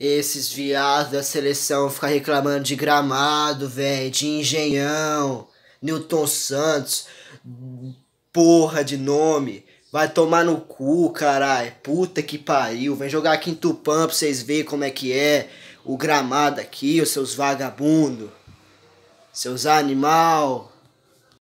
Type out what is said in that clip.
esses viados da seleção ficar reclamando de gramado, velho, de engenhão, Newton Santos, porra de nome. Vai tomar no cu, caralho. Puta que pariu. Vem jogar aqui em Tupã pra vocês verem como é que é o gramado aqui, os seus vagabundos, seus animal.